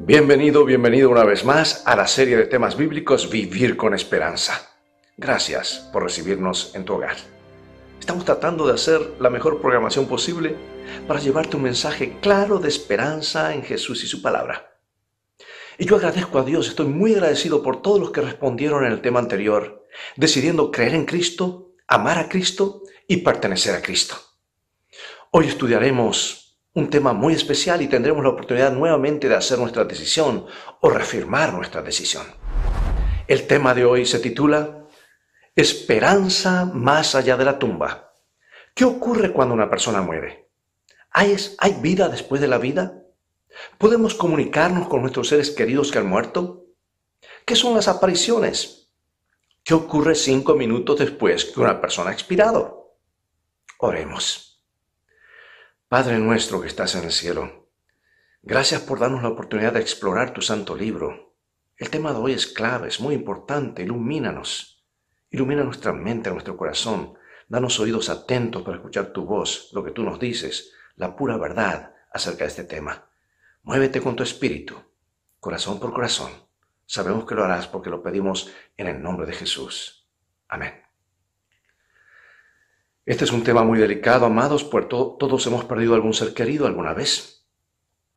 Bienvenido, bienvenido una vez más a la serie de temas bíblicos Vivir con Esperanza. Gracias por recibirnos en tu hogar. Estamos tratando de hacer la mejor programación posible para llevarte un mensaje claro de esperanza en Jesús y su palabra. Y yo agradezco a Dios, estoy muy agradecido por todos los que respondieron en el tema anterior, decidiendo creer en Cristo, amar a Cristo y pertenecer a Cristo. Hoy estudiaremos un tema muy especial y tendremos la oportunidad nuevamente de hacer nuestra decisión o reafirmar nuestra decisión. El tema de hoy se titula Esperanza más allá de la tumba. ¿Qué ocurre cuando una persona muere? ¿Hay, vida después de la vida? ¿Podemos comunicarnos con nuestros seres queridos que han muerto? ¿Qué son las apariciones? ¿Qué ocurre cinco minutos después que una persona ha expirado? Oremos. Padre nuestro que estás en el cielo, gracias por darnos la oportunidad de explorar tu santo libro. El tema de hoy es clave, es muy importante, ilumínanos. Ilumina nuestra mente, nuestro corazón. Danos oídos atentos para escuchar tu voz, lo que tú nos dices, la pura verdad acerca de este tema. Muévete con tu espíritu, corazón por corazón. Sabemos que lo harás porque lo pedimos en el nombre de Jesús. Amén. Este es un tema muy delicado, amados, Por pues todos hemos perdido algún ser querido alguna vez.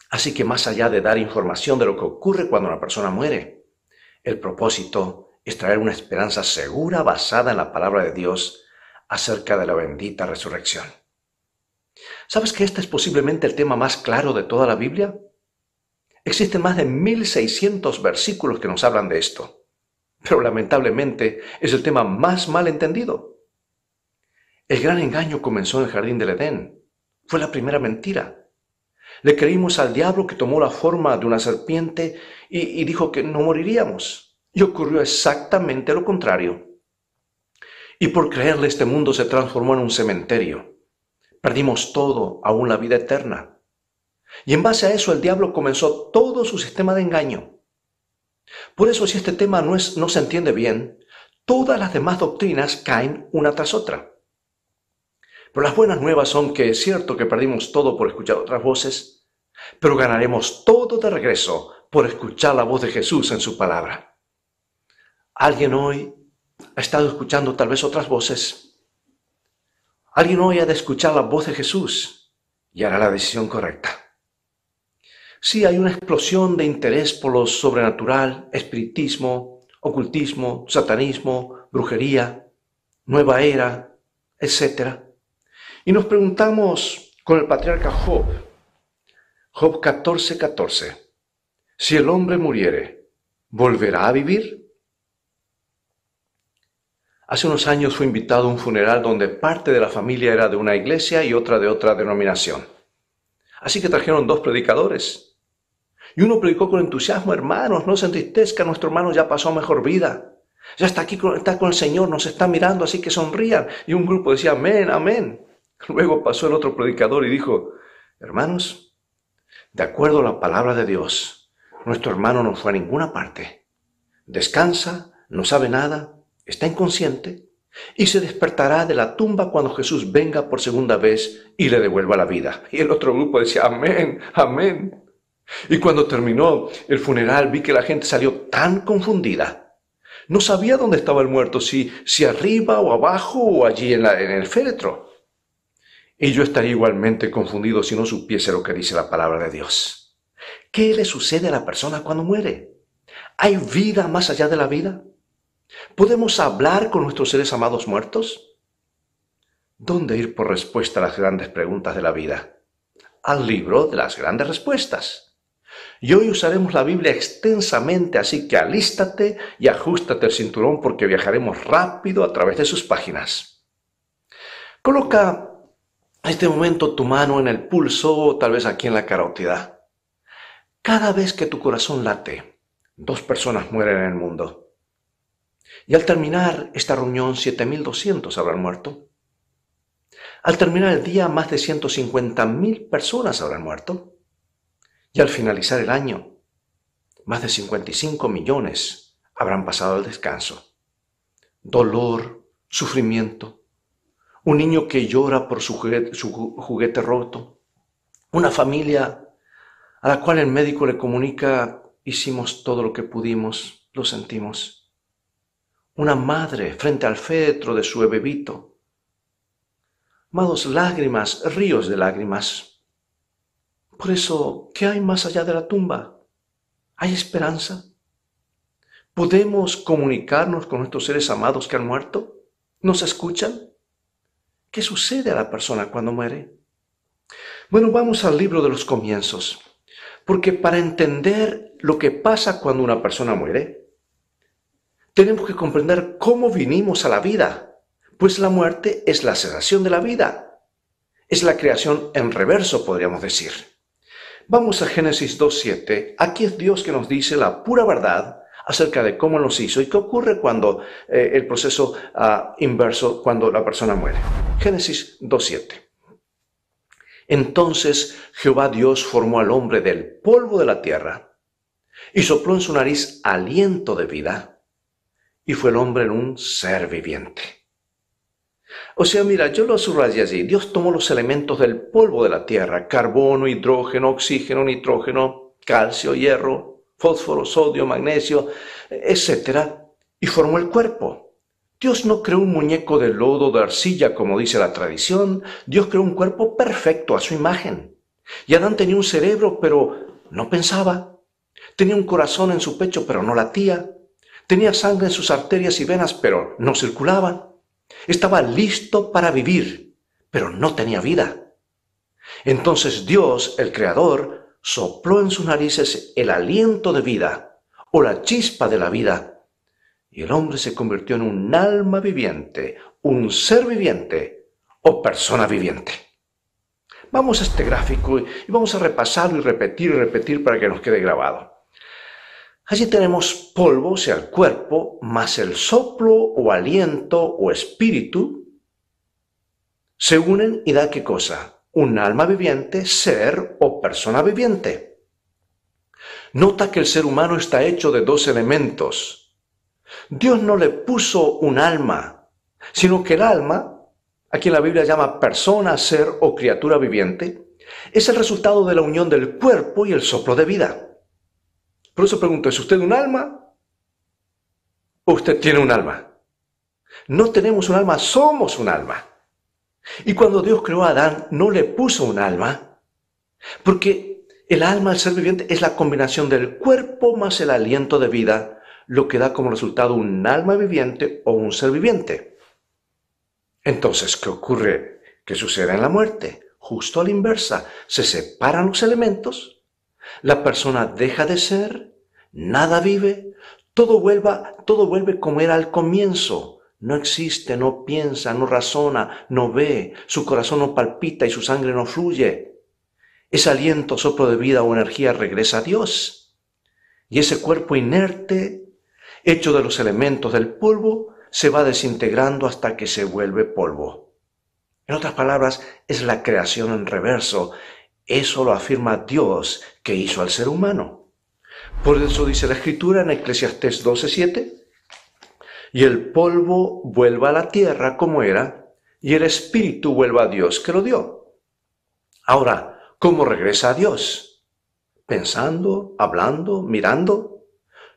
Así que más allá de dar información de lo que ocurre cuando una persona muere, el propósito es traer una esperanza segura basada en la palabra de Dios acerca de la bendita resurrección. ¿Sabes que este es posiblemente el tema más claro de toda la Biblia? Existen más de 1600 versículos que nos hablan de esto, pero lamentablemente es el tema más mal entendido. El gran engaño comenzó en el jardín del Edén. Fue la primera mentira. Le creímos al diablo que tomó la forma de una serpiente y, dijo que no moriríamos. Y ocurrió exactamente lo contrario. Y por creerle este mundo se transformó en un cementerio. Perdimos todo, aún la vida eterna. Y en base a eso el diablo comenzó todo su sistema de engaño. Por eso si este tema no, es, no se entiende bien, todas las demás doctrinas caen una tras otra. Pero las buenas nuevas son que es cierto que perdimos todo por escuchar otras voces, pero ganaremos todo de regreso por escuchar la voz de Jesús en su palabra. Alguien hoy ha estado escuchando tal vez otras voces. Alguien hoy ha de escuchar la voz de Jesús y hará la decisión correcta. Si hay una explosión de interés por lo sobrenatural, espiritismo, ocultismo, satanismo, brujería, nueva era, etcétera. Y nos preguntamos con el patriarca Job, Job 14, 14, si el hombre muriere, ¿volverá a vivir? Hace unos años fui invitado a un funeral donde parte de la familia era de una iglesia y otra de otra denominación. Así que trajeron dos predicadores. Y uno predicó con entusiasmo, hermanos, no se entristezca, nuestro hermano ya pasó mejor vida. Ya está aquí, está con el Señor, nos está mirando, así que sonrían. Y un grupo decía, amén, amén. Luego pasó el otro predicador y dijo, hermanos, de acuerdo a la palabra de Dios, nuestro hermano no fue a ninguna parte. Descansa, no sabe nada, está inconsciente y se despertará de la tumba cuando Jesús venga por segunda vez y le devuelva la vida. Y el otro grupo decía, amén, amén. Y cuando terminó el funeral vi que la gente salió tan confundida. No sabía dónde estaba el muerto, si, si arriba o abajo o allí en, en el féretro. Y yo estaría igualmente confundido si no supiese lo que dice la palabra de Dios. ¿Qué le sucede a la persona cuando muere? ¿Hay vida más allá de la vida? ¿Podemos hablar con nuestros seres amados muertos? ¿Dónde ir por respuesta a las grandes preguntas de la vida? Al libro de las grandes respuestas. Y hoy usaremos la Biblia extensamente, así que alístate y ajustate el cinturón porque viajaremos rápido a través de sus páginas. Coloca a este momento tu mano en el pulso o tal vez aquí en la carótida. Cada vez que tu corazón late, dos personas mueren en el mundo. Y al terminar esta reunión, 7.200 habrán muerto. Al terminar el día, más de 150.000 personas habrán muerto. Y al finalizar el año, más de 55 millones habrán pasado el descanso. Dolor, sufrimiento, un niño que llora por su juguete, roto, una familia a la cual el médico le comunica, hicimos todo lo que pudimos, lo sentimos. Una madre frente al féretro de su bebito. Amados, lágrimas, ríos de lágrimas. Por eso, ¿qué hay más allá de la tumba? ¿Hay esperanza? ¿Podemos comunicarnos con nuestros seres amados que han muerto? ¿Nos escuchan? ¿Qué sucede a la persona cuando muere? Bueno, vamos al libro de los comienzos, porque para entender lo que pasa cuando una persona muere, tenemos que comprender cómo vinimos a la vida, pues la muerte es la cesación de la vida, es la creación en reverso, podríamos decir. Vamos a Génesis 2.7, aquí es Dios que nos dice la pura verdad acerca de cómo los hizo y qué ocurre cuando eh, el proceso ah, inverso, cuando la persona muere. Génesis 2.7. Entonces Jehová Dios formó al hombre del polvo de la tierra y sopló en su nariz aliento de vida y fue el hombre en un ser viviente. O sea, mira, yo lo subrayé allí. Dios tomó los elementos del polvo de la tierra, carbono, hidrógeno, oxígeno, nitrógeno, calcio, hierro, fósforo, sodio, magnesio, etc. Y formó el cuerpo. Dios no creó un muñeco de lodo, de arcilla, como dice la tradición. Dios creó un cuerpo perfecto a su imagen. Y Adán tenía un cerebro, pero no pensaba. Tenía un corazón en su pecho, pero no latía. Tenía sangre en sus arterias y venas, pero no circulaba. Estaba listo para vivir, pero no tenía vida. Entonces Dios, el Creador, sopló en sus narices el aliento de vida o la chispa de la vida, y el hombre se convirtió en un alma viviente, un ser viviente o persona viviente. Vamos a este gráfico y vamos a repasarlo y repetir y repetir para que nos quede grabado. Allí tenemos polvo, o sea, el cuerpo, más el soplo o aliento o espíritu, se unen y da qué cosa? un alma viviente, ser o persona viviente. Nota que el ser humano está hecho de dos elementos. Dios no le puso un alma, sino que el alma, a quien la Biblia llama persona, ser o criatura viviente, es el resultado de la unión del cuerpo y el soplo de vida. Por eso pregunto, ¿es usted un alma? usted tiene un alma? No tenemos un alma, somos un alma. Y cuando Dios creó a Adán, no le puso un alma, porque el alma al ser viviente es la combinación del cuerpo más el aliento de vida, lo que da como resultado un alma viviente o un ser viviente. Entonces, ¿qué ocurre? ¿Qué sucede en la muerte? Justo a la inversa, se separan los elementos, la persona deja de ser, nada vive, todo, todo vuelve como era al comienzo, no existe, no piensa, no razona, no ve, su corazón no palpita y su sangre no fluye. Ese aliento, soplo de vida o energía regresa a Dios. Y ese cuerpo inerte, hecho de los elementos del polvo, se va desintegrando hasta que se vuelve polvo. En otras palabras, es la creación en reverso. Eso lo afirma Dios que hizo al ser humano. Por eso dice la escritura en Eclesiastés 12:7, y el polvo vuelva a la tierra como era, y el espíritu vuelva a Dios que lo dio. Ahora, ¿cómo regresa a Dios? ¿Pensando, hablando, mirando?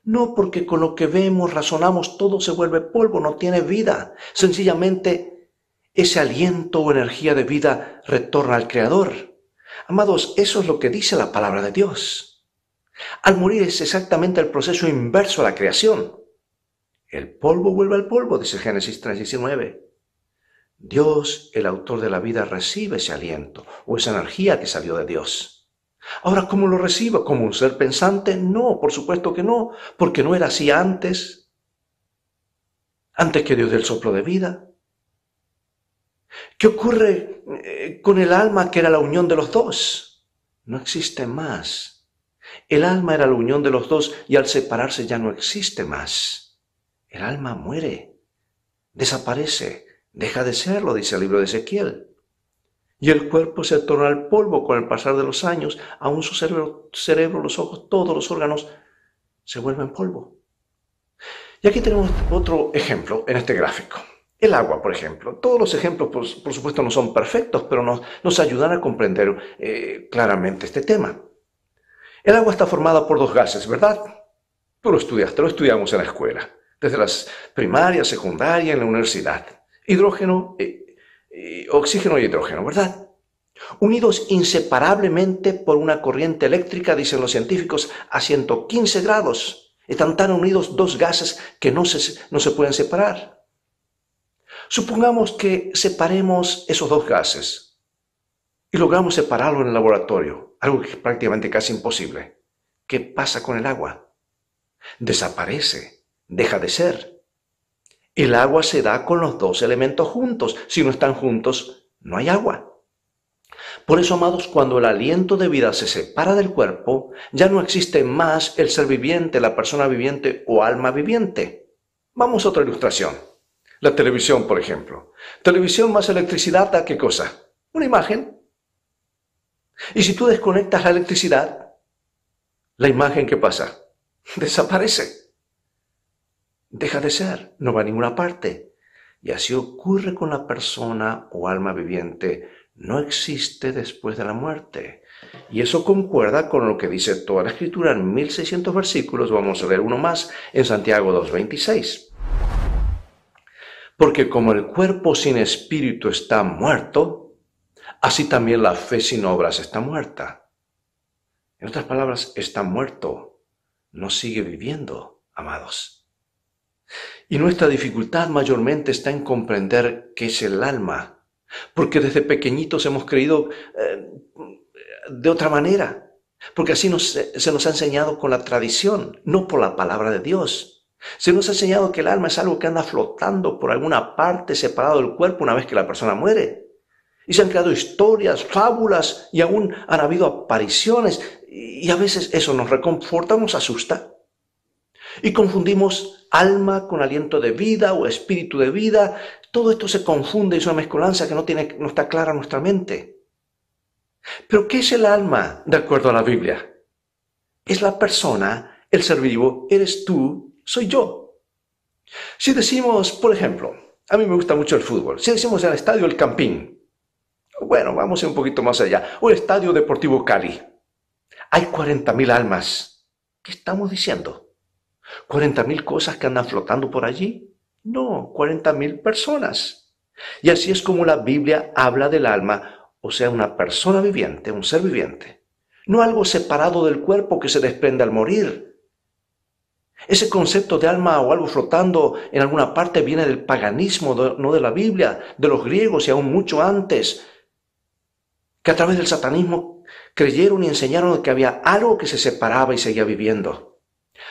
No, porque con lo que vemos, razonamos, todo se vuelve polvo, no tiene vida. Sencillamente, ese aliento o energía de vida retorna al Creador. Amados, eso es lo que dice la palabra de Dios. Al morir es exactamente el proceso inverso a la creación. El polvo vuelve al polvo, dice Génesis 3.19. Dios, el autor de la vida, recibe ese aliento o esa energía que salió de Dios. Ahora, ¿cómo lo recibo? ¿Como un ser pensante? No, por supuesto que no, porque no era así antes. Antes que Dios del soplo de vida. ¿Qué ocurre eh, con el alma que era la unión de los dos? No existe más. El alma era la unión de los dos y al separarse ya no existe más. El alma muere, desaparece, deja de serlo, dice el libro de Ezequiel. Y el cuerpo se torna al polvo con el pasar de los años, aún su cerebro, los ojos, todos los órganos se vuelven polvo. Y aquí tenemos otro ejemplo en este gráfico. El agua, por ejemplo. Todos los ejemplos, por, supuesto, no son perfectos, pero nos, ayudan a comprender eh, claramente este tema. El agua está formada por dos gases, ¿verdad? Tú lo estudiaste, lo estudiamos en la escuela desde las primarias, secundaria, en la universidad. Hidrógeno, eh, eh, oxígeno y hidrógeno, ¿verdad? Unidos inseparablemente por una corriente eléctrica, dicen los científicos, a 115 grados. Están tan unidos dos gases que no se, no se pueden separar. Supongamos que separemos esos dos gases y logramos separarlo en el laboratorio, algo que es prácticamente casi imposible. ¿Qué pasa con el agua? Desaparece deja de ser. El agua se da con los dos elementos juntos. Si no están juntos, no hay agua. Por eso, amados, cuando el aliento de vida se separa del cuerpo, ya no existe más el ser viviente, la persona viviente o alma viviente. Vamos a otra ilustración. La televisión, por ejemplo. Televisión más electricidad da qué cosa? Una imagen. Y si tú desconectas la electricidad, la imagen que pasa desaparece deja de ser, no va a ninguna parte. Y así ocurre con la persona o alma viviente, no existe después de la muerte. Y eso concuerda con lo que dice toda la escritura en 1600 versículos, vamos a leer uno más en Santiago 2.26. Porque como el cuerpo sin espíritu está muerto, así también la fe sin obras está muerta. En otras palabras, está muerto, no sigue viviendo, amados. Y nuestra dificultad mayormente está en comprender qué es el alma, porque desde pequeñitos hemos creído eh, de otra manera, porque así eh, se nos ha enseñado con la tradición, no por la palabra de Dios. Se nos ha enseñado que el alma es algo que anda flotando por alguna parte separado del cuerpo una vez que la persona muere. Y se han creado historias, fábulas y aún han habido apariciones y a veces eso nos reconforta, nos asusta. Y confundimos alma con aliento de vida o espíritu de vida. Todo esto se confunde y es una mezcolanza que no, tiene, no está clara en nuestra mente. Pero ¿qué es el alma de acuerdo a la Biblia? Es la persona, el ser vivo, eres tú, soy yo. Si decimos, por ejemplo, a mí me gusta mucho el fútbol, si decimos el estadio El Campín, bueno, vamos un poquito más allá, o el estadio Deportivo Cali, hay 40.000 almas. ¿Qué estamos diciendo? ¿Cuarenta mil cosas que andan flotando por allí? No, cuarenta mil personas. Y así es como la Biblia habla del alma, o sea, una persona viviente, un ser viviente. No algo separado del cuerpo que se desprende al morir. Ese concepto de alma o algo flotando en alguna parte viene del paganismo, no de la Biblia, de los griegos y aún mucho antes, que a través del satanismo creyeron y enseñaron que había algo que se separaba y seguía viviendo.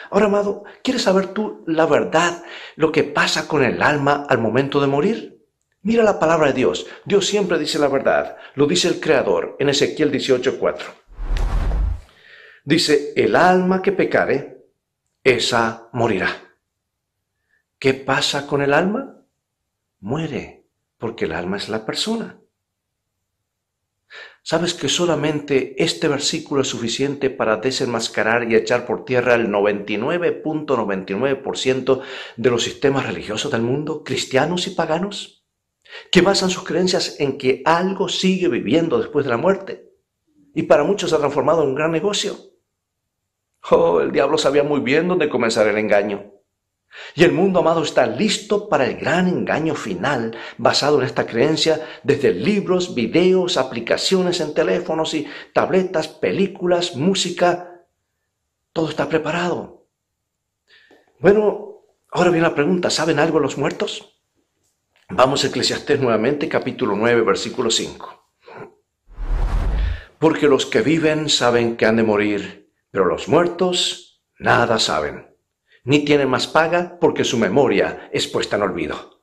Ahora, amado, ¿quieres saber tú la verdad, lo que pasa con el alma al momento de morir? Mira la palabra de Dios. Dios siempre dice la verdad. Lo dice el Creador en Ezequiel 18:4. Dice, el alma que pecare, esa morirá. ¿Qué pasa con el alma? Muere, porque el alma es la persona. ¿Sabes que solamente este versículo es suficiente para desenmascarar y echar por tierra el 99.99% de los sistemas religiosos del mundo, cristianos y paganos? que basan sus creencias en que algo sigue viviendo después de la muerte. Y para muchos se ha transformado en un gran negocio. Oh, el diablo sabía muy bien dónde comenzar el engaño. Y el mundo, amado, está listo para el gran engaño final basado en esta creencia desde libros, videos, aplicaciones en teléfonos y tabletas, películas, música. Todo está preparado. Bueno, ahora viene la pregunta, ¿saben algo los muertos? Vamos a Eclesiastés nuevamente, capítulo 9, versículo 5. Porque los que viven saben que han de morir, pero los muertos nada saben ni tiene más paga porque su memoria es puesta en olvido.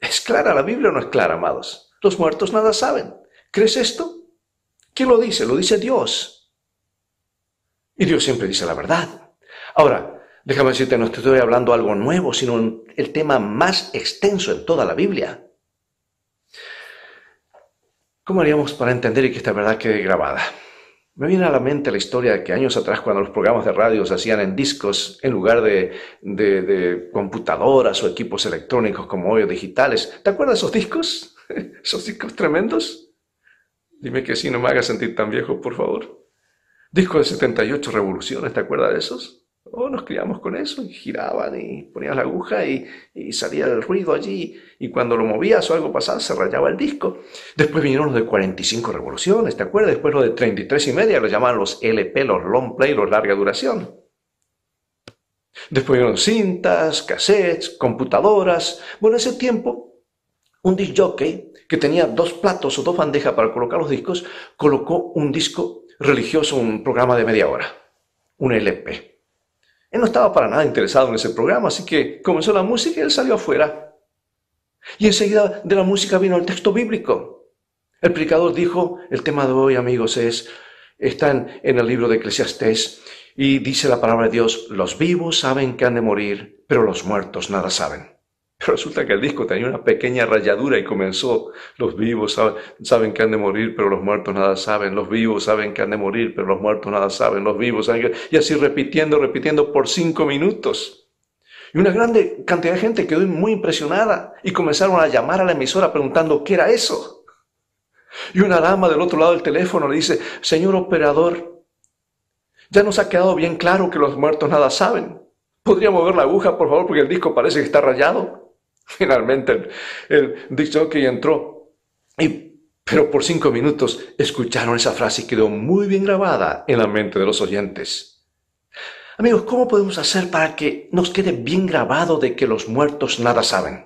¿Es clara la Biblia o no es clara, amados? Los muertos nada saben. ¿Crees esto? ¿Quién lo dice? Lo dice Dios. Y Dios siempre dice la verdad. Ahora, déjame decirte, no estoy hablando algo nuevo, sino el tema más extenso en toda la Biblia. ¿Cómo haríamos para entender y que esta verdad quede grabada? Me viene a la mente la historia de que años atrás, cuando los programas de radio se hacían en discos en lugar de, computadoras o equipos electrónicos como hoy digitales, ¿te acuerdas de esos discos? ¿Esos discos tremendos? Dime que sí, no me hagas sentir tan viejo, por favor. Disco de 78 revoluciones, ¿te acuerdas de esos? Oh, nos criamos con eso y giraban y ponías la aguja y, y, salía el ruido allí y cuando lo movías o algo pasaba se rayaba el disco. Después vinieron los de 45 revoluciones, ¿te acuerdas? Después los de 33 y media, los llamaban los LP, los long play, los larga duración. Después vinieron cintas, cassettes, computadoras. Bueno, ese tiempo un disc jockey que tenía dos platos o dos bandejas para colocar los discos colocó un disco religioso, un programa de media hora, un LP. Él no estaba para nada interesado en ese programa, así que comenzó la música y él salió afuera. Y enseguida de la música vino el texto bíblico. El predicador dijo, el tema de hoy, amigos, es, están en el libro de Eclesiastés y dice la palabra de Dios, los vivos saben que han de morir, pero los muertos nada saben. resulta que el disco tenía una pequeña rayadura y comenzó, los vivos saben, que han de morir, pero los muertos nada saben, los vivos saben que han de morir, pero los muertos nada saben, los vivos saben que... Y así repitiendo, repitiendo por cinco minutos. Y una gran cantidad de gente quedó muy impresionada y comenzaron a llamar a la emisora preguntando qué era eso. Y una dama del otro lado del teléfono le dice, señor operador, ya nos ha quedado bien claro que los muertos nada saben. ¿Podría mover la aguja, por favor, porque el disco parece que está rayado? Finalmente el, dicho que entró y pero por cinco minutos escucharon esa frase y quedó muy bien grabada en la mente de los oyentes. Amigos, ¿cómo podemos hacer para que nos quede bien grabado de que los muertos nada saben?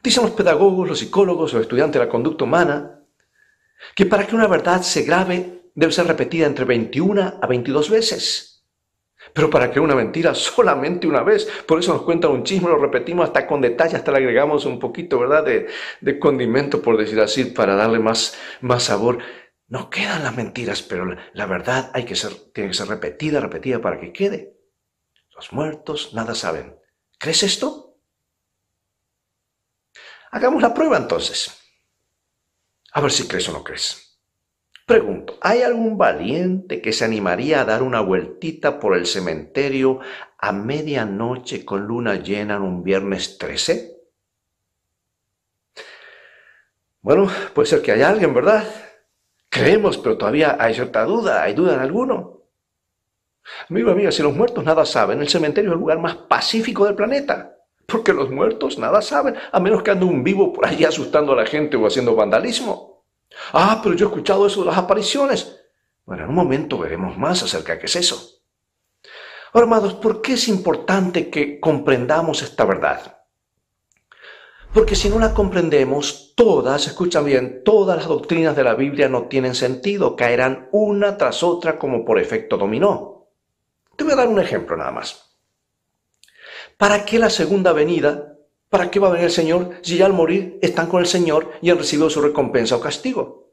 Dicen los pedagogos, los psicólogos, los estudiantes de la conducta humana, que para que una verdad se grave debe ser repetida entre 21 a 22 veces. Pero para que una mentira solamente una vez. Por eso nos cuentan un chisme, lo repetimos hasta con detalle, hasta le agregamos un poquito, ¿verdad? De, condimento, por decir así, para darle más, más sabor. No quedan las mentiras, pero la, la, verdad hay que ser, tiene que ser repetida, repetida para que quede. Los muertos nada saben. ¿Crees esto? Hagamos la prueba entonces. A ver si crees o no crees. Pregunto, ¿hay algún valiente que se animaría a dar una vueltita por el cementerio a medianoche con luna llena en un viernes 13? Bueno, puede ser que haya alguien, ¿verdad? Creemos, pero todavía hay cierta duda, hay duda en alguno. Amigo, amiga, si los muertos nada saben, el cementerio es el lugar más pacífico del planeta, porque los muertos nada saben, a menos que ande un vivo por allí asustando a la gente o haciendo vandalismo. Ah, pero yo he escuchado eso de las apariciones. Bueno, en un momento veremos más acerca de qué es eso. Ahora, amados, ¿por qué es importante que comprendamos esta verdad? Porque si no la comprendemos, todas, escuchan bien, todas las doctrinas de la Biblia no tienen sentido, caerán una tras otra como por efecto dominó. Te voy a dar un ejemplo nada más. ¿Para qué la segunda venida ¿Para qué va a venir el Señor si ya al morir están con el Señor y han recibido su recompensa o castigo?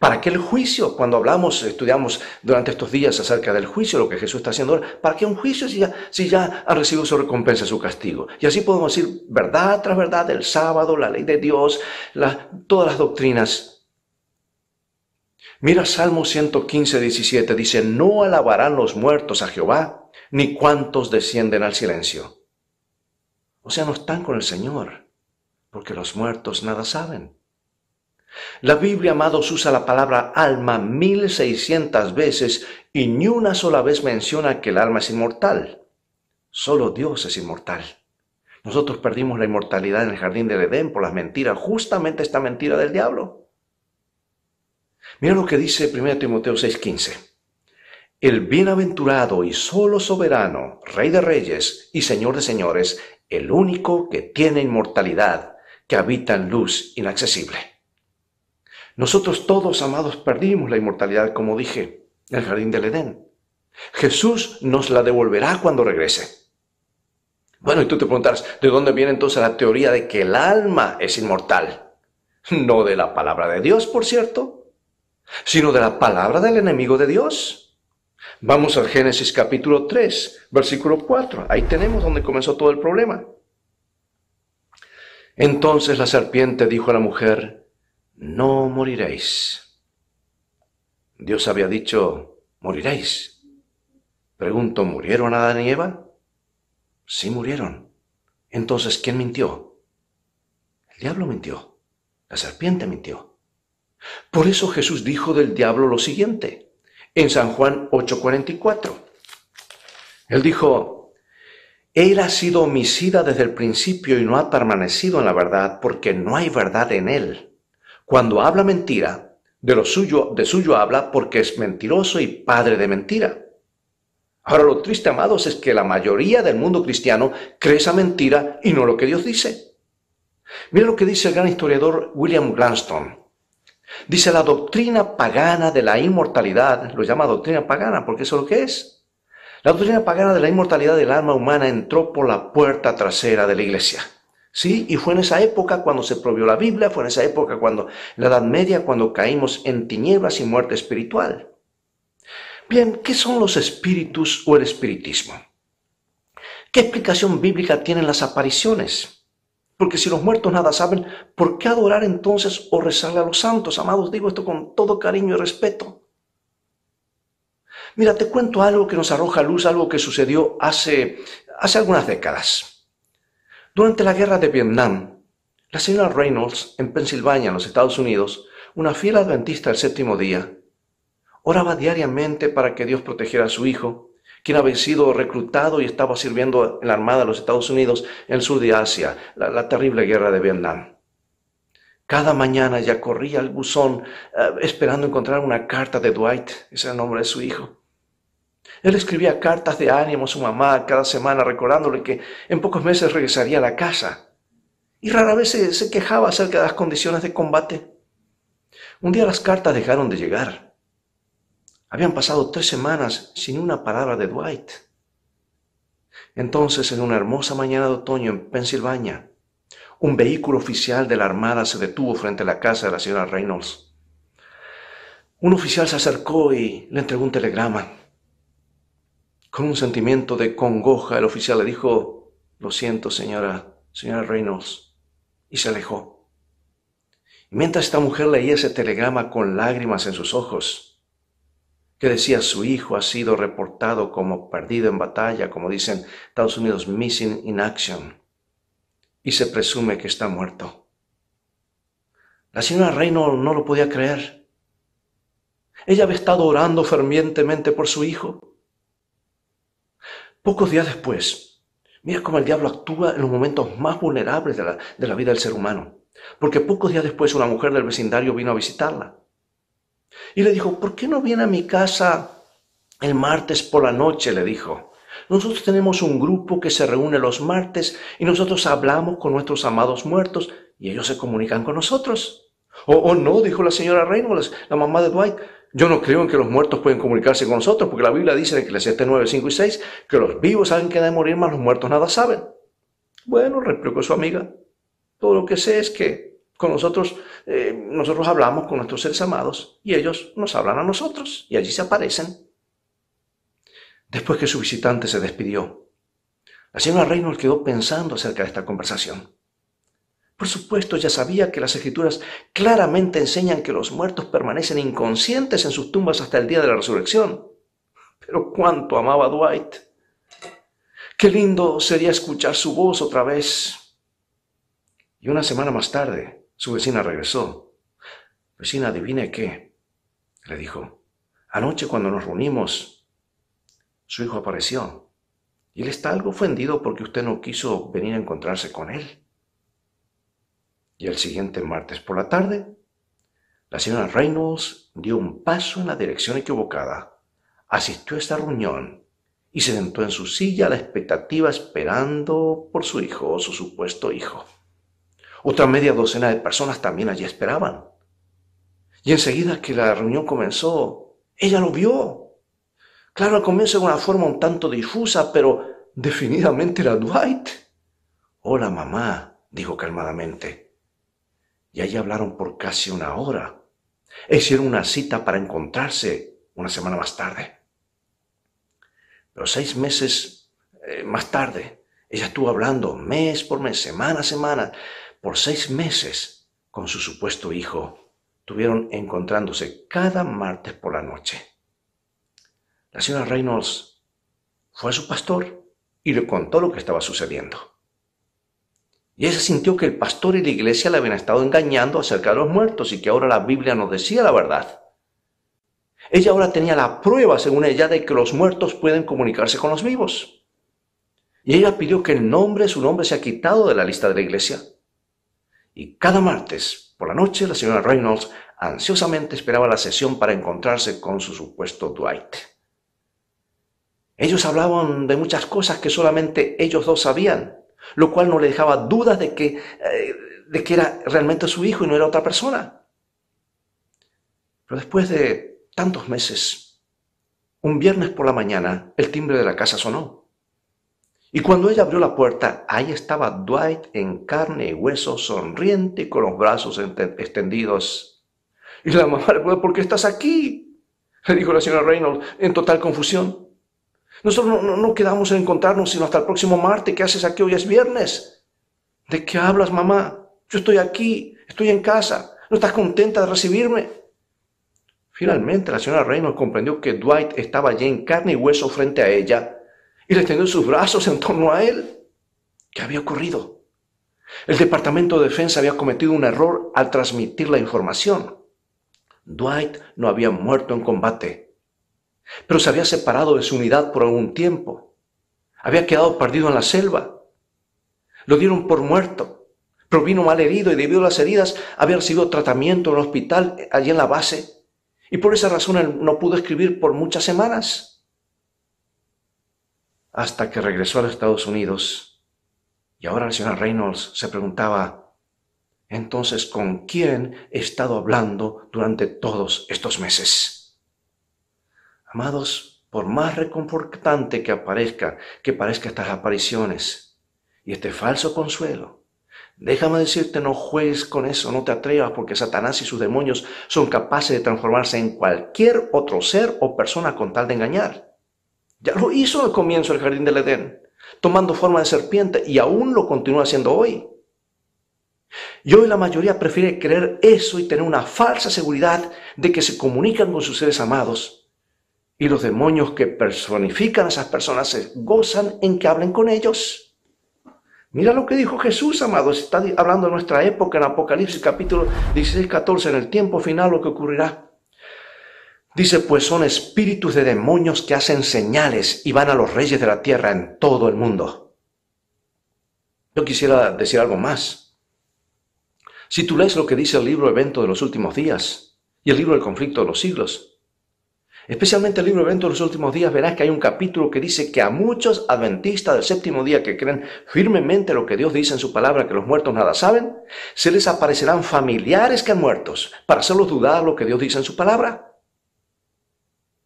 ¿Para qué el juicio? Cuando hablamos, estudiamos durante estos días acerca del juicio, lo que Jesús está haciendo ahora, ¿para qué un juicio si ya, si han recibido su recompensa, su castigo? Y así podemos decir verdad tras verdad, el sábado, la ley de Dios, todas las doctrinas. Mira Salmo 115, 17, dice, no alabarán los muertos a Jehová, ni cuantos descienden al silencio. O sea, no están con el Señor, porque los muertos nada saben. La Biblia, amados, usa la palabra alma mil seiscientas veces y ni una sola vez menciona que el alma es inmortal. Solo Dios es inmortal. Nosotros perdimos la inmortalidad en el jardín del Edén por las mentiras, justamente esta mentira del diablo. Mira lo que dice 1 Timoteo 6:15. El bienaventurado y solo soberano, Rey de Reyes y Señor de Señores, el único que tiene inmortalidad, que habita en luz inaccesible. Nosotros todos, amados, perdimos la inmortalidad, como dije, en el jardín del Edén. Jesús nos la devolverá cuando regrese. Bueno, y tú te preguntarás, ¿de dónde viene entonces la teoría de que el alma es inmortal? No de la palabra de Dios, por cierto, sino de la palabra del enemigo de Dios. Vamos al Génesis capítulo 3, versículo 4. Ahí tenemos donde comenzó todo el problema. Entonces la serpiente dijo a la mujer, no moriréis. Dios había dicho, moriréis. Pregunto, ¿murieron Adán y Eva? Sí murieron. Entonces, ¿quién mintió? El diablo mintió. La serpiente mintió. Por eso Jesús dijo del diablo lo siguiente en San Juan 8:44. Él dijo, Él ha sido homicida desde el principio y no ha permanecido en la verdad porque no hay verdad en Él. Cuando habla mentira, de lo suyo, de suyo habla porque es mentiroso y padre de mentira. Ahora lo triste, amados, es que la mayoría del mundo cristiano cree esa mentira y no lo que Dios dice. Mira lo que dice el gran historiador William Glanston. Dice la doctrina pagana de la inmortalidad, lo llama doctrina pagana porque eso es lo que es. La doctrina pagana de la inmortalidad del alma humana entró por la puerta trasera de la iglesia. ¿Sí? Y fue en esa época cuando se prohibió la Biblia, fue en esa época cuando, en la Edad Media, cuando caímos en tinieblas y muerte espiritual. Bien, ¿qué son los espíritus o el espiritismo? ¿Qué explicación bíblica tienen las apariciones? Porque si los muertos nada saben, ¿por qué adorar entonces o rezarle a los santos? Amados, digo esto con todo cariño y respeto. Mira, te cuento algo que nos arroja luz, algo que sucedió hace, hace algunas décadas. Durante la guerra de Vietnam, la señora Reynolds, en Pensilvania, en los Estados Unidos, una fiel adventista del séptimo día, oraba diariamente para que Dios protegiera a su hijo quien había sido reclutado y estaba sirviendo en la Armada de los Estados Unidos en el sur de Asia, la, terrible guerra de Vietnam. Cada mañana ya corría al buzón eh, esperando encontrar una carta de Dwight, ese es el nombre de su hijo. Él escribía cartas de ánimo a su mamá cada semana recordándole que en pocos meses regresaría a la casa. Y rara vez se quejaba acerca de las condiciones de combate. Un día las cartas dejaron de llegar. Habían pasado tres semanas sin una palabra de Dwight. Entonces, en una hermosa mañana de otoño en Pensilvania, un vehículo oficial de la Armada se detuvo frente a la casa de la señora Reynolds. Un oficial se acercó y le entregó un telegrama. Con un sentimiento de congoja, el oficial le dijo, lo siento, señora, señora Reynolds, y se alejó. mientras esta mujer leía ese telegrama con lágrimas en sus ojos, que decía su hijo ha sido reportado como perdido en batalla, como dicen Estados Unidos, missing in action, y se presume que está muerto. La señora Reino no, lo podía creer. Ella había estado orando fervientemente por su hijo. Pocos días después, mira cómo el diablo actúa en los momentos más vulnerables de la vida del ser humano. Porque pocos días después una mujer del vecindario vino a visitarla y le dijo, ¿por qué no viene a mi casa el martes por la noche? Le dijo. Nosotros tenemos un grupo que se reúne los martes y nosotros hablamos con nuestros amados muertos y ellos se comunican con nosotros. O oh, oh, no, dijo la señora Reynolds, la mamá de Dwight. Yo no creo en que los muertos pueden comunicarse con nosotros, porque la Biblia dice en Ecclesiastes 9, 5 y 6 que los vivos saben que de morir, mas los muertos nada saben. Bueno, replicó su amiga, todo lo que sé es que con nosotros eh, nosotros hablamos con nuestros seres amados y ellos nos hablan a nosotros y allí se aparecen. Después que su visitante se despidió, la señora Reynolds quedó pensando acerca de esta conversación. Por supuesto, ya sabía que las escrituras claramente enseñan que los muertos permanecen inconscientes en sus tumbas hasta el día de la resurrección. Pero cuánto amaba a Dwight. Qué lindo sería escuchar su voz otra vez. Y una semana más tarde, su vecina regresó. Vecina, adivine qué, le dijo. Anoche cuando nos reunimos, su hijo apareció. Y él está algo ofendido porque usted no quiso venir a encontrarse con él. Y el siguiente martes por la tarde, la señora Reynolds dio un paso en la dirección equivocada, asistió a esta reunión y se sentó en su silla a la expectativa esperando por su hijo o su supuesto hijo. Otra media docena de personas también allí esperaban. Y enseguida que la reunión comenzó, ella lo vio. Claro, al comienzo de una forma un tanto difusa, pero definidamente era Dwight. Hola, mamá, dijo calmadamente. Y allí hablaron por casi una hora. E hicieron una cita para encontrarse una semana más tarde. Pero seis meses eh, más tarde, ella estuvo hablando mes por mes, semana a semana, por seis meses con su supuesto hijo, tuvieron encontrándose cada martes por la noche. La señora Reynolds fue a su pastor y le contó lo que estaba sucediendo. Y ella sintió que el pastor y la iglesia le habían estado engañando acerca de los muertos y que ahora la Biblia nos decía la verdad. Ella ahora tenía la prueba, según ella, de que los muertos pueden comunicarse con los vivos. Y ella pidió que el nombre, su nombre, sea quitado de la lista de la iglesia y cada martes por la noche la señora Reynolds ansiosamente esperaba la sesión para encontrarse con su supuesto Dwight. Ellos hablaban de muchas cosas que solamente ellos dos sabían, lo cual no le dejaba dudas de que, eh, de que era realmente su hijo y no era otra persona. Pero después de tantos meses, un viernes por la mañana, el timbre de la casa sonó. Y cuando ella abrió la puerta, ahí estaba Dwight en carne y hueso, sonriente, con los brazos extendidos. Y la mamá le preguntó, ¿por qué estás aquí? Le dijo la señora Reynolds en total confusión. Nosotros no, quedamos en encontrarnos sino hasta el próximo martes. ¿Qué haces aquí? Hoy es viernes. ¿De qué hablas, mamá? Yo estoy aquí, estoy en casa. ¿No estás contenta de recibirme? Finalmente la señora Reynolds comprendió que Dwight estaba allí en carne y hueso frente a ella y le extendió sus brazos en torno a él. ¿Qué había ocurrido? El Departamento de Defensa había cometido un error al transmitir la información. Dwight no había muerto en combate, pero se había separado de su unidad por algún tiempo. Había quedado perdido en la selva. Lo dieron por muerto, pero vino mal herido y debido a las heridas había recibido tratamiento en el hospital allí en la base y por esa razón no pudo escribir por muchas semanas hasta que regresó a los Estados Unidos. Y ahora la señora Reynolds se preguntaba, entonces, ¿con quién he estado hablando durante todos estos meses? Amados, por más reconfortante que aparezca, que parezca estas apariciones y este falso consuelo, déjame decirte, no juegues con eso, no te atrevas, porque Satanás y sus demonios son capaces de transformarse en cualquier otro ser o persona con tal de engañar. Ya lo hizo al comienzo del jardín del Edén, tomando forma de serpiente y aún lo continúa haciendo hoy. Y hoy la mayoría prefiere creer eso y tener una falsa seguridad de que se comunican con sus seres amados. Y los demonios que personifican a esas personas se gozan en que hablen con ellos. Mira lo que dijo Jesús, amados. Está hablando de nuestra época en Apocalipsis capítulo 16, 14. En el tiempo final lo que ocurrirá. Dice, pues son espíritus de demonios que hacen señales y van a los reyes de la tierra en todo el mundo. Yo quisiera decir algo más. Si tú lees lo que dice el libro Evento de los Últimos Días y el libro El Conflicto de los Siglos, especialmente el libro Evento de los Últimos Días, verás que hay un capítulo que dice que a muchos adventistas del séptimo día que creen firmemente lo que Dios dice en su palabra, que los muertos nada saben, se les aparecerán familiares que han muertos para hacerlos dudar lo que Dios dice en su palabra.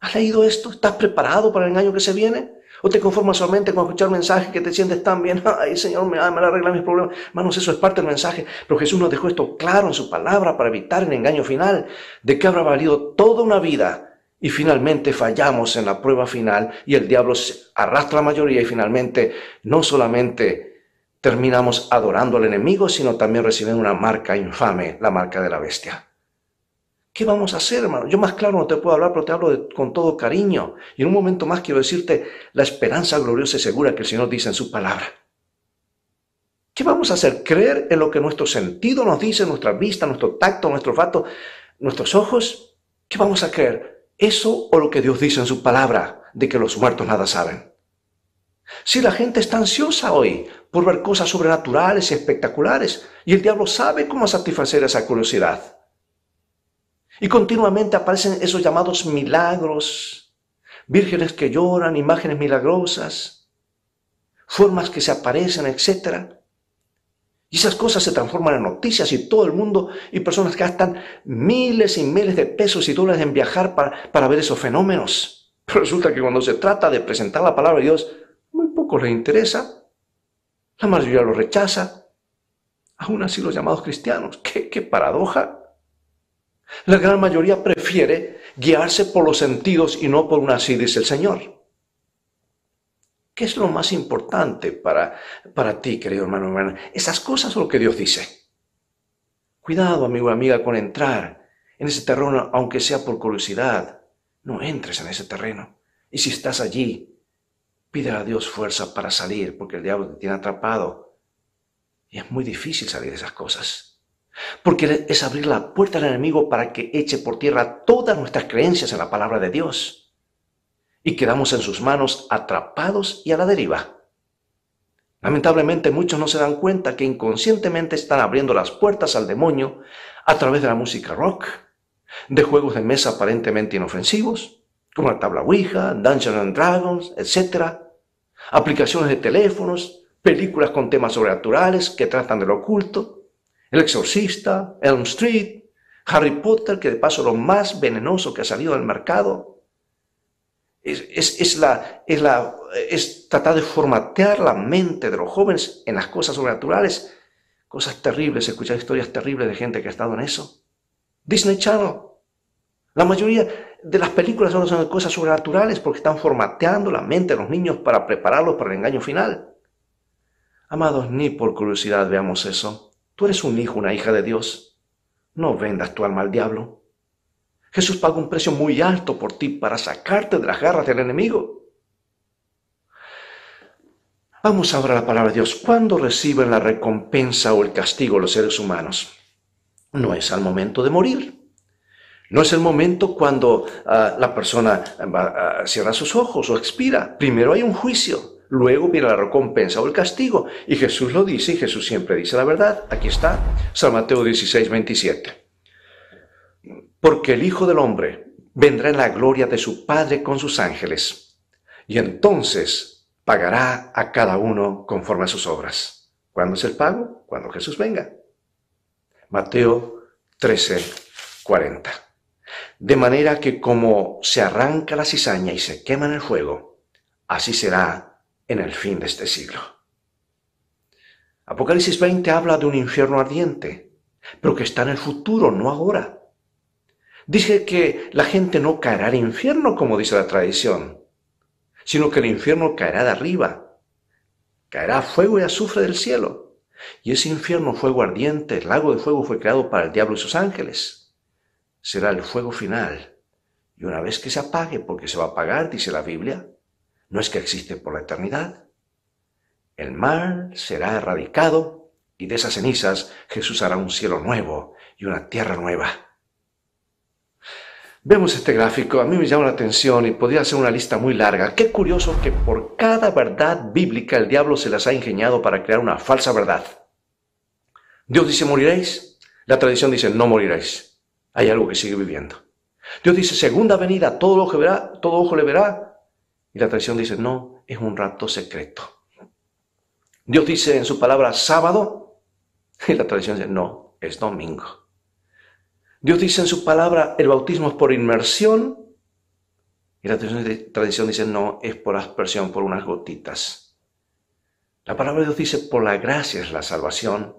¿Has leído esto? ¿Estás preparado para el engaño que se viene? ¿O te conformas solamente con escuchar mensajes que te sientes tan bien? Ay, Señor, me, me arregla mis problemas. Manos, eso es parte del mensaje. Pero Jesús nos dejó esto claro en su palabra para evitar el engaño final. ¿De que habrá valido toda una vida y finalmente fallamos en la prueba final y el diablo arrastra a la mayoría y finalmente no solamente terminamos adorando al enemigo, sino también recibiendo una marca infame, la marca de la bestia. ¿Qué vamos a hacer, hermano? Yo más claro no te puedo hablar, pero te hablo con todo cariño. Y en un momento más quiero decirte la esperanza gloriosa y segura que el Señor dice en su palabra. ¿Qué vamos a hacer? ¿Creer en lo que nuestro sentido nos dice, nuestra vista, nuestro tacto, nuestro olfato, nuestros ojos? ¿Qué vamos a creer? ¿Eso o lo que Dios dice en su palabra de que los muertos nada saben? Si la gente está ansiosa hoy por ver cosas sobrenaturales y espectaculares, y el diablo sabe cómo satisfacer esa curiosidad. Y continuamente aparecen esos llamados milagros, vírgenes que lloran, imágenes milagrosas, formas que se aparecen, etc. Y esas cosas se transforman en noticias y todo el mundo y personas gastan miles y miles de pesos y dólares en viajar para, ver esos fenómenos. resulta que cuando se trata de presentar la palabra de Dios, muy poco le interesa. La mayoría lo rechaza. Aún así los llamados cristianos. qué, qué paradoja! La gran mayoría prefiere guiarse por los sentidos y no por una así, dice el Señor. ¿Qué es lo más importante para, para ti, querido hermano hermana? Esas cosas son lo que Dios dice. Cuidado, amigo o amiga, con entrar en ese terreno, aunque sea por curiosidad. No entres en ese terreno. Y si estás allí, pide a Dios fuerza para salir, porque el diablo te tiene atrapado. Y es muy difícil salir de esas cosas. Porque es abrir la puerta al enemigo para que eche por tierra todas nuestras creencias en la palabra de Dios. Y quedamos en sus manos atrapados y a la deriva. Lamentablemente muchos no se dan cuenta que inconscientemente están abriendo las puertas al demonio a través de la música rock, de juegos de mesa aparentemente inofensivos, como la tabla Ouija, Dungeons and Dragons, etc. Aplicaciones de teléfonos, películas con temas sobrenaturales que tratan de lo oculto, el Exorcista, Elm Street, Harry Potter, que de paso lo más venenoso que ha salido del mercado. Es, la, es, la, tratar de formatear la mente de los jóvenes en las cosas sobrenaturales. Cosas terribles, escuchar historias terribles de gente que ha estado en eso. Disney Channel. La mayoría de las películas son son cosas sobrenaturales porque están formateando la mente de los niños para prepararlos para el engaño final. Amados, ni por curiosidad veamos eso. Tú eres un hijo, una hija de Dios. No vendas tu alma al diablo. Jesús pagó un precio muy alto por ti para sacarte de las garras del enemigo. Vamos ahora a la palabra de Dios. ¿Cuándo reciben la recompensa o el castigo los seres humanos? No es al momento de morir. No es el momento cuando ah, la persona ah, ah, cierra sus ojos o expira. Primero hay un juicio. Luego viene la recompensa o el castigo. Y Jesús lo dice y Jesús siempre dice la verdad. Aquí está San Mateo 16, 27. Porque el Hijo del Hombre vendrá en la gloria de su Padre con sus ángeles. Y entonces pagará a cada uno conforme a sus obras. ¿Cuándo es el pago? Cuando Jesús venga. Mateo 13, 40. De manera que como se arranca la cizaña y se quema en el fuego, así será en el fin de este siglo. Apocalipsis 20 habla de un infierno ardiente, pero que está en el futuro, no ahora. Dice que la gente no caerá al infierno, como dice la tradición, sino que el infierno caerá de arriba, caerá fuego y azufre del cielo. Y ese infierno fuego ardiente, el lago de fuego fue creado para el diablo y sus ángeles. Será el fuego final. Y una vez que se apague, porque se va a apagar, dice la Biblia, no es que existe por la eternidad. El mal será erradicado y de esas cenizas Jesús hará un cielo nuevo y una tierra nueva. Vemos este gráfico, a mí me llama la atención y podría hacer una lista muy larga. Qué curioso que por cada verdad bíblica el diablo se las ha ingeniado para crear una falsa verdad. Dios dice moriréis, la tradición dice no moriréis. Hay algo que sigue viviendo. Dios dice segunda venida, todo verá, todo ojo le verá, y la tradición dice, no, es un rato secreto. Dios dice en su palabra sábado y la tradición dice, no, es domingo. Dios dice en su palabra, el bautismo es por inmersión y la tradición dice, no, es por aspersión, por unas gotitas. La palabra de Dios dice, por la gracia es la salvación.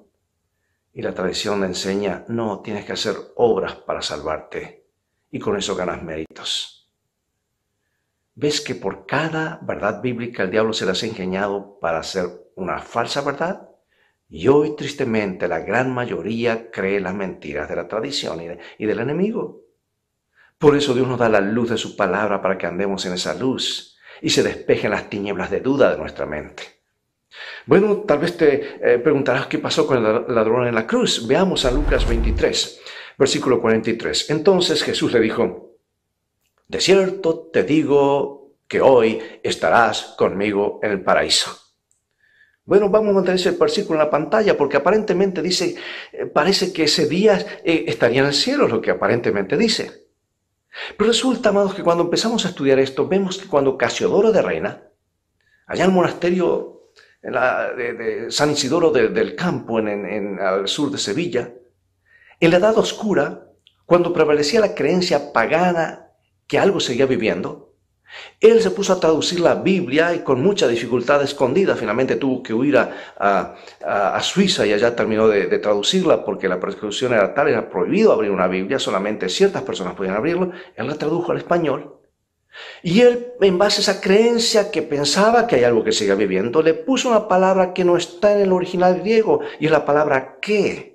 Y la tradición enseña, no, tienes que hacer obras para salvarte. Y con eso ganas méritos ves que por cada verdad bíblica el diablo se las ha engañado para hacer una falsa verdad. Y hoy tristemente la gran mayoría cree las mentiras de la tradición y, del enemigo. Por eso Dios nos da la luz de su palabra para que andemos en esa luz y se despejen las tinieblas de duda de nuestra mente. Bueno, tal vez te eh, preguntarás qué pasó con el ladrón en la cruz. Veamos a Lucas 23, versículo 43. Entonces Jesús le dijo, de cierto te digo que hoy estarás conmigo en el paraíso. Bueno, vamos a mantener ese versículo en la pantalla porque aparentemente dice, eh, parece que ese día eh, estaría en el cielo, lo que aparentemente dice. Pero resulta, amados, que cuando empezamos a estudiar esto, vemos que cuando Casiodoro de Reina, allá en el monasterio de, San Isidoro del Campo, al sur de Sevilla, en la Edad Oscura, cuando prevalecía la creencia pagana que algo seguía viviendo, él se puso a traducir la Biblia y con mucha dificultad escondida finalmente tuvo que huir a, Suiza y allá terminó de, traducirla porque la persecución era tal, era prohibido abrir una Biblia, solamente ciertas personas podían abrirlo. Él la tradujo al español. Y él, en base a esa creencia que pensaba que hay algo que siga viviendo, le puso una palabra que no está en el original griego y es la palabra que.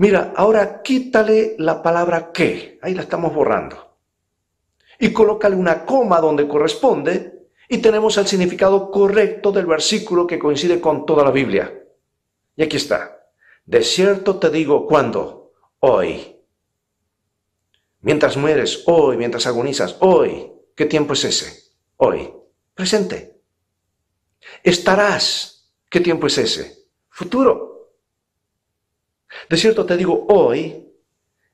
Mira, ahora quítale la palabra que, ahí la estamos borrando, y colócale una coma donde corresponde, y tenemos el significado correcto del versículo que coincide con toda la Biblia. Y aquí está, de cierto te digo cuándo, hoy. Mientras mueres, hoy, mientras agonizas, hoy. ¿Qué tiempo es ese? Hoy. Presente. Estarás. ¿Qué tiempo es ese? Futuro. De cierto te digo, hoy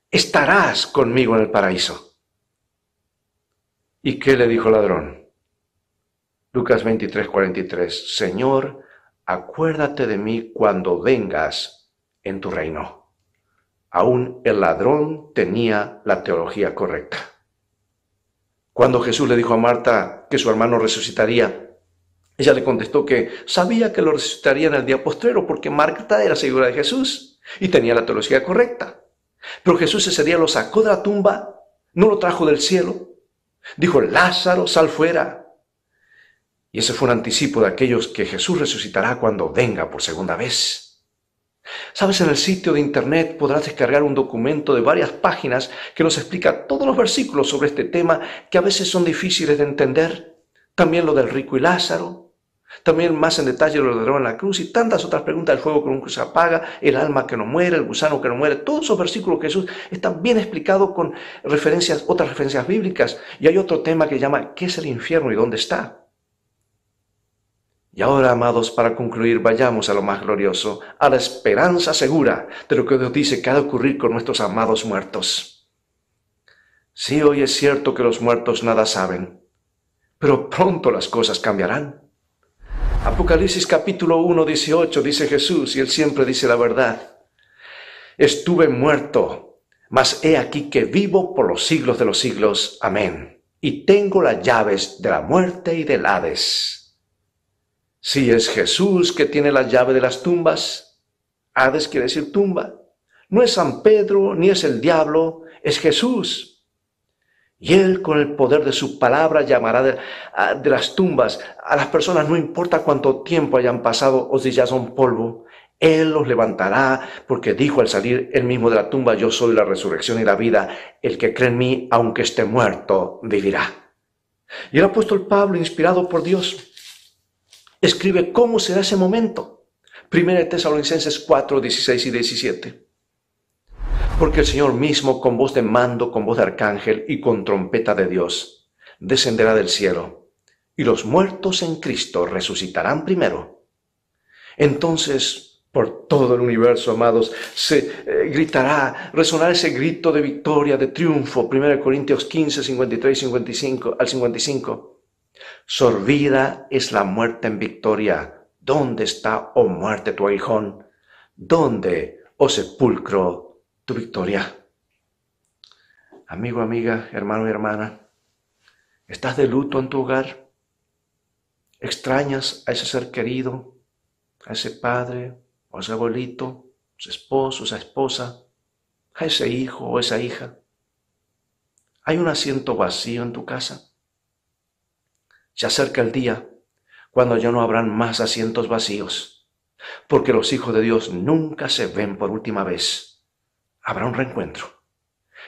estarás conmigo en el paraíso. ¿Y qué le dijo el ladrón? Lucas 23, 43. Señor, acuérdate de mí cuando vengas en tu reino. Aún el ladrón tenía la teología correcta. Cuando Jesús le dijo a Marta que su hermano resucitaría, ella le contestó que sabía que lo en el día postrero porque Marta era segura de Jesús y tenía la teología correcta. Pero Jesús ese día lo sacó de la tumba, no lo trajo del cielo. Dijo, Lázaro, sal fuera. Y ese fue un anticipo de aquellos que Jesús resucitará cuando venga por segunda vez. Sabes, en el sitio de internet podrás descargar un documento de varias páginas que nos explica todos los versículos sobre este tema que a veces son difíciles de entender. También lo del rico y Lázaro, también más en detalle lo de en la cruz y tantas otras preguntas, el fuego con nunca se apaga, el alma que no muere, el gusano que no muere, todos esos versículos que Jesús están bien explicados con referencias, otras referencias bíblicas. Y hay otro tema que llama ¿qué es el infierno y dónde está? Y ahora, amados, para concluir, vayamos a lo más glorioso, a la esperanza segura de lo que Dios dice que ha de ocurrir con nuestros amados muertos. Sí, hoy es cierto que los muertos nada saben, pero pronto las cosas cambiarán. Apocalipsis capítulo 1, 18 dice Jesús, y él siempre dice la verdad. Estuve muerto, mas he aquí que vivo por los siglos de los siglos. Amén. Y tengo las llaves de la muerte y del Hades. Si es Jesús que tiene la llave de las tumbas, Hades quiere decir tumba. No es San Pedro, ni es el diablo, es Jesús. Y Él con el poder de su palabra llamará de, las tumbas a las personas, no importa cuánto tiempo hayan pasado o si ya son polvo. Él los levantará porque dijo al salir él mismo de la tumba, yo soy la resurrección y la vida. El que cree en mí, aunque esté muerto, vivirá. Y el apóstol Pablo, inspirado por Dios, escribe cómo será ese momento. Primera Tesalonicenses 4, 16 y 17 porque el Señor mismo, con voz de mando, con voz de arcángel y con trompeta de Dios, descenderá del cielo, y los muertos en Cristo resucitarán primero. Entonces, por todo el universo, amados, se eh, gritará, resonará ese grito de victoria, de triunfo, 1 Corintios 15, 53 55, al 55. Sorbida es la muerte en victoria. ¿Dónde está, oh muerte, tu aguijón? ¿Dónde, oh sepulcro, tu victoria. Amigo, amiga, hermano y hermana, ¿estás de luto en tu hogar? ¿Extrañas a ese ser querido, a ese padre o a ese abuelito, a su esposo, a esa esposa, a ese hijo o a esa hija? ¿Hay un asiento vacío en tu casa? Se acerca el día cuando ya no habrán más asientos vacíos, porque los hijos de Dios nunca se ven por última vez habrá un reencuentro.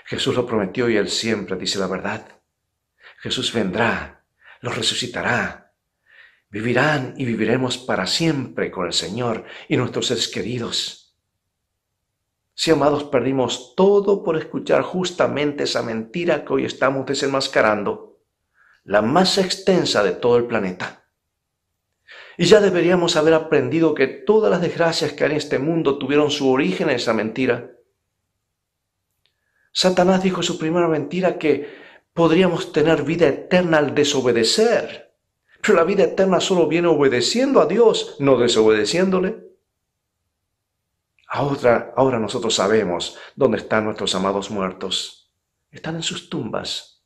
Jesús lo prometió y Él siempre dice la verdad. Jesús vendrá, los resucitará. Vivirán y viviremos para siempre con el Señor y nuestros seres queridos. Si amados perdimos todo por escuchar justamente esa mentira que hoy estamos desenmascarando, la más extensa de todo el planeta. Y ya deberíamos haber aprendido que todas las desgracias que hay en este mundo tuvieron su origen en esa mentira Satanás dijo en su primera mentira que podríamos tener vida eterna al desobedecer. Pero la vida eterna solo viene obedeciendo a Dios, no desobedeciéndole. Ahora, ahora nosotros sabemos dónde están nuestros amados muertos. Están en sus tumbas,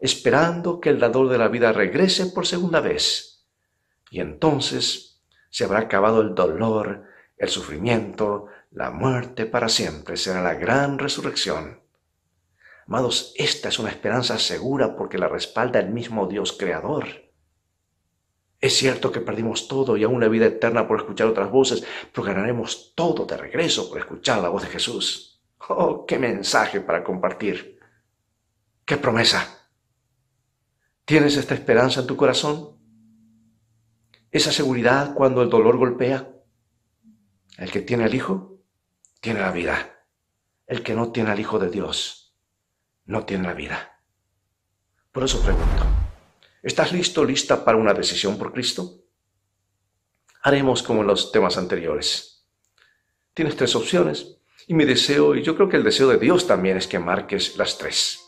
esperando que el dador de la vida regrese por segunda vez. Y entonces se habrá acabado el dolor, el sufrimiento, la muerte para siempre. Será la gran resurrección. Amados, esta es una esperanza segura porque la respalda el mismo Dios creador. Es cierto que perdimos todo y aún la vida eterna por escuchar otras voces, pero ganaremos todo de regreso por escuchar la voz de Jesús. ¡Oh, qué mensaje para compartir! ¡Qué promesa! ¿Tienes esta esperanza en tu corazón? ¿Esa seguridad cuando el dolor golpea? El que tiene al Hijo, tiene la vida. El que no tiene al Hijo de Dios, no tiene la vida. Por eso pregunto, ¿estás listo, lista para una decisión por Cristo? Haremos como en los temas anteriores. Tienes tres opciones y mi deseo, y yo creo que el deseo de Dios también es que marques las tres.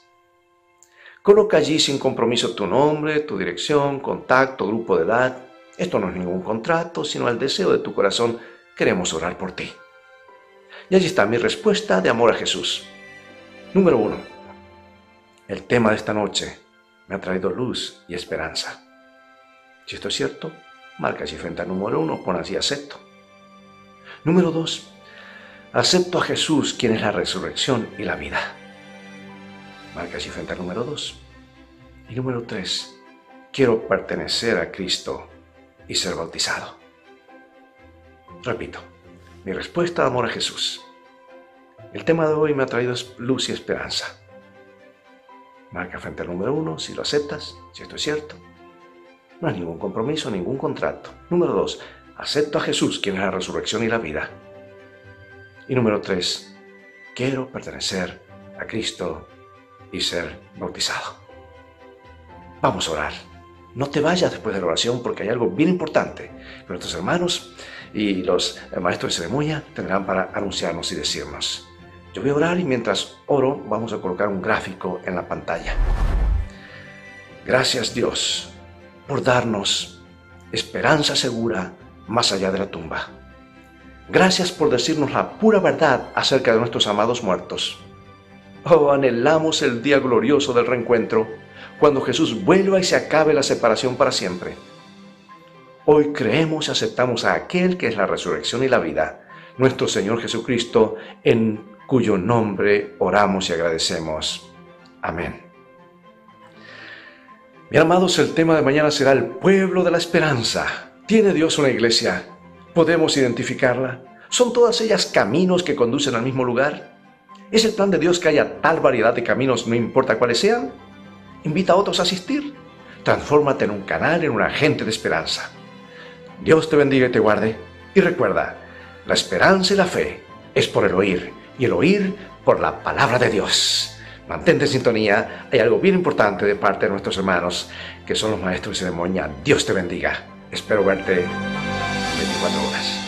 Coloca allí sin compromiso tu nombre, tu dirección, contacto, grupo de edad. Esto no es ningún contrato, sino el deseo de tu corazón. Queremos orar por ti. Y allí está mi respuesta de amor a Jesús. Número uno, el tema de esta noche me ha traído luz y esperanza. Si esto es cierto, marca si frente al número uno, pon así acepto. Número dos, acepto a Jesús, quien es la resurrección y la vida. Marca si frente al número dos. Y número tres, quiero pertenecer a Cristo y ser bautizado. Repito, mi respuesta de amor a Jesús. El tema de hoy me ha traído luz y esperanza. Marca frente al número uno si lo aceptas, si esto es cierto. No hay ningún compromiso, ningún contrato. Número dos, Acepto a Jesús, quien es la resurrección y la vida. Y número tres, Quiero pertenecer a Cristo y ser bautizado. Vamos a orar. No te vayas después de la oración porque hay algo bien importante que nuestros hermanos y los maestros de ceremonia tendrán para anunciarnos y decirnos. Yo voy a orar y mientras oro vamos a colocar un gráfico en la pantalla. Gracias Dios por darnos esperanza segura más allá de la tumba. Gracias por decirnos la pura verdad acerca de nuestros amados muertos. Oh, anhelamos el día glorioso del reencuentro, cuando Jesús vuelva y se acabe la separación para siempre. Hoy creemos y aceptamos a aquel que es la resurrección y la vida, nuestro Señor Jesucristo, en cuyo nombre oramos y agradecemos. Amén. Bien, amados, el tema de mañana será el pueblo de la esperanza. ¿Tiene Dios una iglesia? ¿Podemos identificarla? ¿Son todas ellas caminos que conducen al mismo lugar? ¿Es el plan de Dios que haya tal variedad de caminos, no importa cuáles sean? Invita a otros a asistir. Transfórmate en un canal, en un agente de esperanza. Dios te bendiga y te guarde. Y recuerda, la esperanza y la fe es por el oír y el oír por la palabra de Dios. Mantente en sintonía, hay algo bien importante de parte de nuestros hermanos que son los maestros de ceremonia. Dios te bendiga. Espero verte 24 horas.